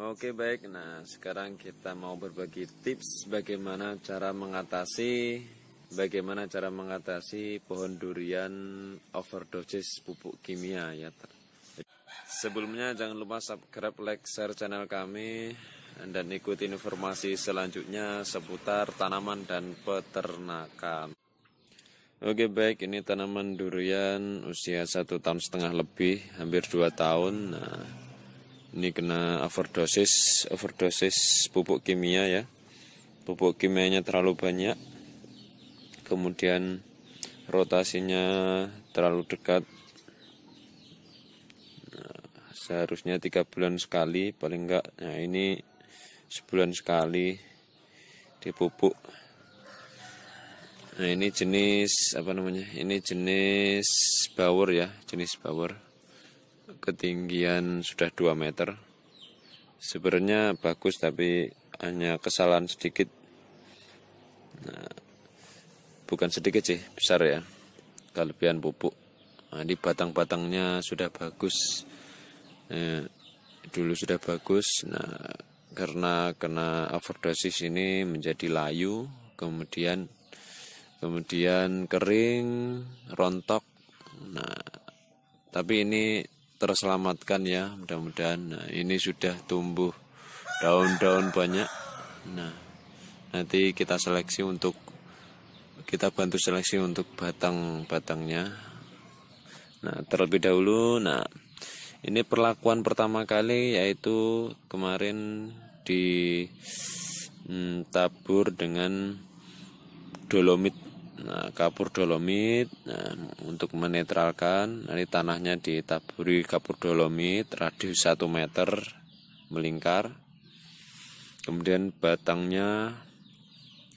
Oke baik, nah sekarang kita mau berbagi tips bagaimana cara mengatasi bagaimana cara mengatasi pohon durian overdosis pupuk kimia ya. Sebelumnya jangan lupa subscribe, like, share channel kami dan ikuti informasi selanjutnya seputar tanaman dan peternakan. Oke baik, ini tanaman durian usia satu tahun setengah lebih, hampir 2 tahun. Nah, ini kena overdosis overdosis pupuk kimia ya pupuk kimianya terlalu banyak kemudian rotasinya terlalu dekat nah, seharusnya tiga bulan sekali paling enggak nah ini sebulan sekali dipupuk nah ini jenis apa namanya ini jenis bower ya jenis bower ketinggian sudah 2 meter sebenarnya bagus tapi hanya kesalahan sedikit nah, bukan sedikit sih besar ya kelebihan pupuk nah, di batang-batangnya sudah bagus eh, dulu sudah bagus nah karena kena overdosis ini menjadi layu kemudian kemudian kering rontok nah tapi ini terselamatkan ya mudah-mudahan nah, ini sudah tumbuh daun-daun banyak nah nanti kita seleksi untuk kita bantu seleksi untuk batang-batangnya nah terlebih dahulu nah ini perlakuan pertama kali yaitu kemarin di hmm, tabur dengan dolomit nah, kapur dolomit nah, untuk menetralkan nanti tanahnya ditaburi kapur dolomit radius 1 meter melingkar kemudian batangnya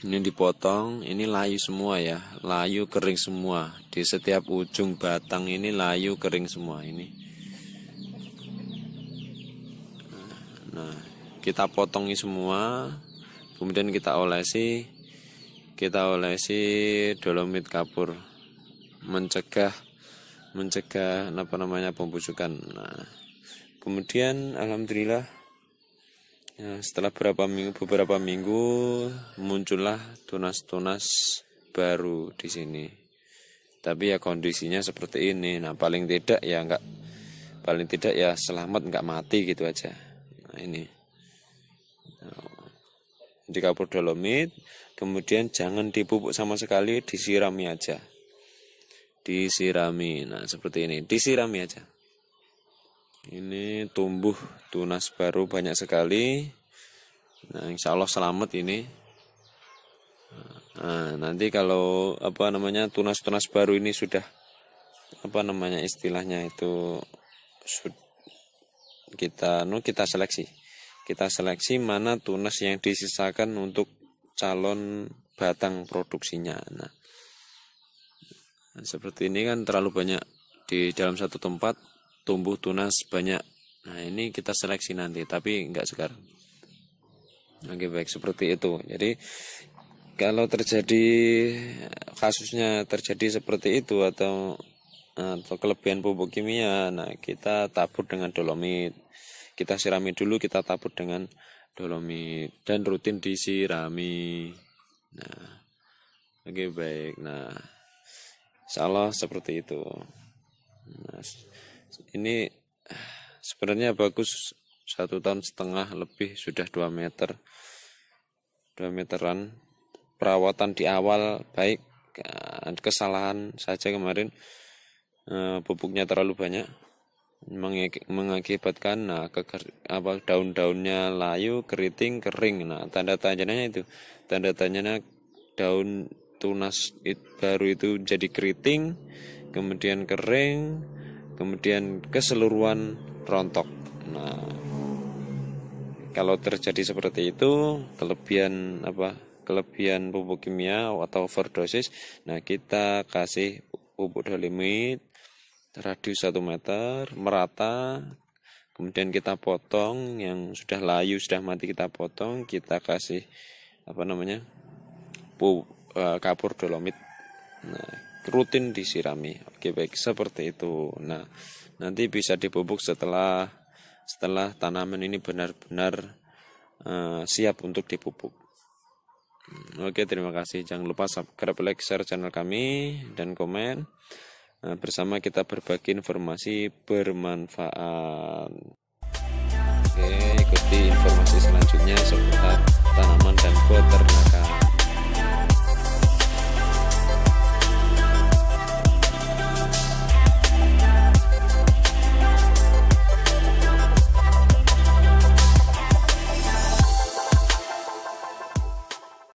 ini dipotong ini layu semua ya layu kering semua di setiap ujung batang ini layu kering semua ini nah, nah kita potongi semua kemudian kita olesi kita olesi dolomit kapur mencegah mencegah apa namanya pembusukan nah, kemudian alhamdulillah ya, setelah beberapa minggu beberapa minggu muncullah tunas-tunas baru di sini tapi ya kondisinya seperti ini nah paling tidak ya enggak paling tidak ya selamat enggak mati gitu aja nah ini di kapur dolomit kemudian jangan dipupuk sama sekali disirami aja disirami nah seperti ini disirami aja ini tumbuh tunas baru banyak sekali nah insya Allah selamat ini nah, nanti kalau apa namanya tunas-tunas baru ini sudah apa namanya istilahnya itu kita nu kita seleksi kita seleksi mana tunas yang disisakan untuk calon batang produksinya. Nah, seperti ini kan terlalu banyak di dalam satu tempat tumbuh tunas banyak. Nah, ini kita seleksi nanti, tapi enggak sekarang. Oke, baik seperti itu. Jadi kalau terjadi kasusnya terjadi seperti itu atau atau kelebihan pupuk kimia, nah kita tabur dengan dolomit. Kita sirami dulu, kita tabur dengan dolomit dan rutin disirami. Nah, oke okay, baik. Nah, salah seperti itu. Nah, ini sebenarnya bagus satu tahun setengah lebih sudah dua meter dua meteran perawatan di awal baik kesalahan saja kemarin eh, pupuknya terlalu banyak mengakibatkan nah ke, apa daun-daunnya layu keriting kering nah tanda tanyanya itu tanda tanyanya daun tunas it, baru itu jadi keriting kemudian kering kemudian keseluruhan rontok nah kalau terjadi seperti itu kelebihan apa kelebihan pupuk kimia atau overdosis nah kita kasih pupuk dolimit radius 1 meter merata kemudian kita potong yang sudah layu sudah mati kita potong kita kasih apa namanya pu, e, kapur dolomit nah, rutin disirami oke baik seperti itu nah nanti bisa dipupuk setelah setelah tanaman ini benar-benar e, siap untuk dipupuk hmm, Oke, terima kasih. Jangan lupa subscribe, like, share channel kami, dan komen. Nah, bersama kita berbagi informasi bermanfaat. Oke, ikuti informasi selanjutnya seputar tanaman dan peternakan.